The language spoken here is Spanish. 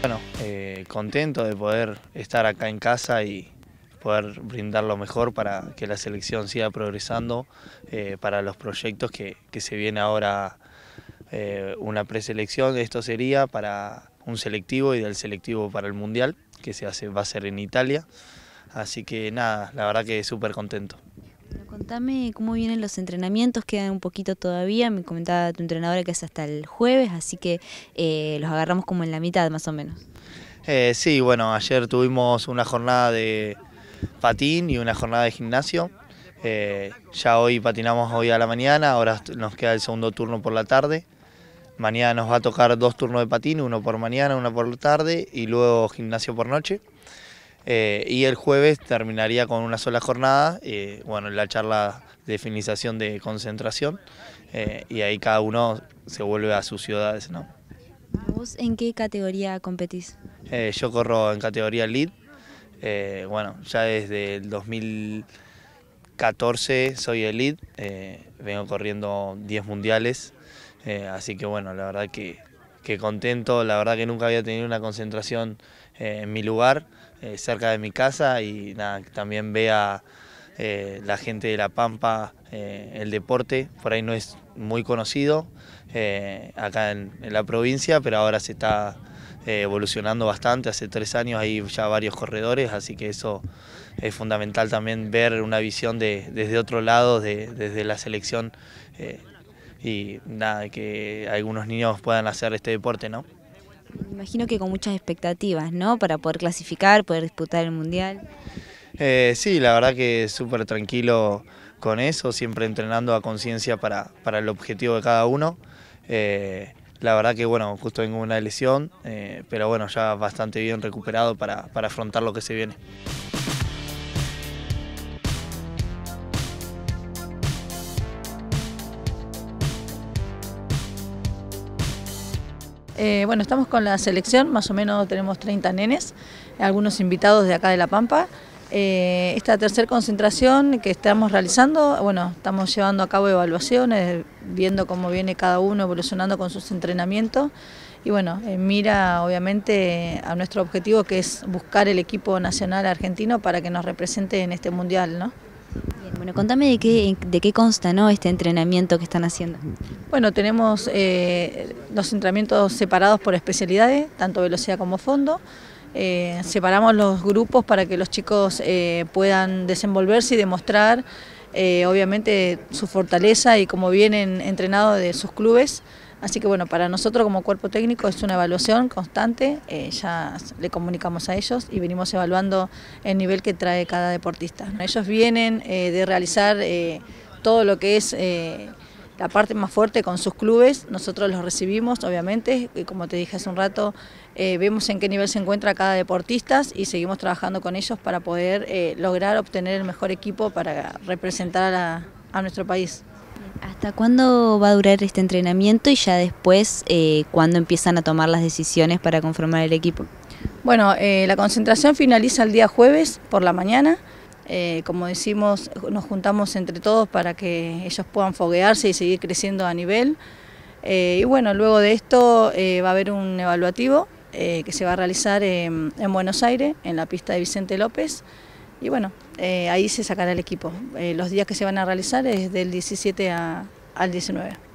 Bueno, eh, contento de poder estar acá en casa y poder brindar lo mejor para que la selección siga progresando eh, para los proyectos que, se viene ahora eh, una preselección. Esto sería para un selectivo y del selectivo para el Mundial, que se hace, va a ser en Italia. Así que nada, la verdad que súper contento. Contame cómo vienen los entrenamientos, quedan un poquito todavía, me comentaba tu entrenadora que es hasta el jueves, así que eh, los agarramos como en la mitad más o menos. Eh, sí, bueno, ayer tuvimos una jornada de patín y una jornada de gimnasio. Eh, ya hoy patinamos hoy a la mañana, ahora nos queda el segundo turno por la tarde. Mañana nos va a tocar dos turnos de patín, uno por mañana, uno por la tarde y luego gimnasio por noche. Eh, y el jueves terminaría con una sola jornada, eh, bueno, la charla de finalización de concentración, eh, y ahí cada uno se vuelve a sus ciudades. ¿no? ¿Vos en qué categoría competís? yo corro en categoría lead, bueno, ya desde el 2014 soy el lead, vengo corriendo 10 mundiales, así que bueno, la verdad que, que contento, la verdad que nunca había tenido una concentración en mi lugar, eh, cerca de mi casa y nada, también vea eh, la gente de La Pampa eh, el deporte, por ahí no es muy conocido acá en, la provincia, pero ahora se está evolucionando bastante, hace tres años hay ya varios corredores, así que eso es fundamental también ver una visión de, desde otro lado, desde la selección y nada, que algunos niños puedan hacer este deporte, ¿no? Me imagino que con muchas expectativas, ¿no? Para poder clasificar, poder disputar el Mundial. Eh, sí, la verdad que súper tranquilo con eso, siempre entrenando a conciencia para, el objetivo de cada uno. Eh, la verdad que bueno, justo tengo una lesión, eh, pero bueno, ya bastante bien recuperado para afrontar lo que se viene. Eh, bueno, estamos con la selección, más o menos tenemos 30 nenes, algunos invitados de acá de La Pampa. Eh, esta tercera concentración que estamos realizando, bueno, estamos llevando a cabo evaluaciones, viendo cómo viene cada uno evolucionando con sus entrenamientos y bueno, eh, mira obviamente a nuestro objetivo que es buscar el equipo nacional argentino para que nos represente en este mundial, ¿no? bueno, contame de qué, consta este entrenamiento que están haciendo. Bueno, tenemos los eh, entrenamientos separados por especialidades, tanto velocidad como fondo. Eh, separamos los grupos para que los chicos eh, puedan desenvolverse y demostrar, obviamente, su fortaleza y cómo vienen entrenados de sus clubes. Así que bueno, para nosotros como cuerpo técnico es una evaluación constante, eh, ya le comunicamos a ellos y venimos evaluando el nivel que trae cada deportista. Ellos vienen eh, de realizar eh, todo lo que es la parte más fuerte con sus clubes, nosotros los recibimos, obviamente, y como te dije hace un rato, vemos en qué nivel se encuentra cada deportista y seguimos trabajando con ellos para poder lograr obtener el mejor equipo para representar a, a nuestro país. ¿Hasta cuándo va a durar este entrenamiento y ya después eh, cuándo empiezan a tomar las decisiones para conformar el equipo? Bueno, eh, la concentración finaliza el día jueves por la mañana. Eh, como decimos, nos juntamos entre todos para que ellos puedan foguearse y seguir creciendo a nivel. y bueno, luego de esto va a haber un evaluativo que se va a realizar en Buenos Aires, en la pista de Vicente López y bueno, eh, ahí se sacará el equipo. Eh, los días que se van a realizar es del 17 al 19.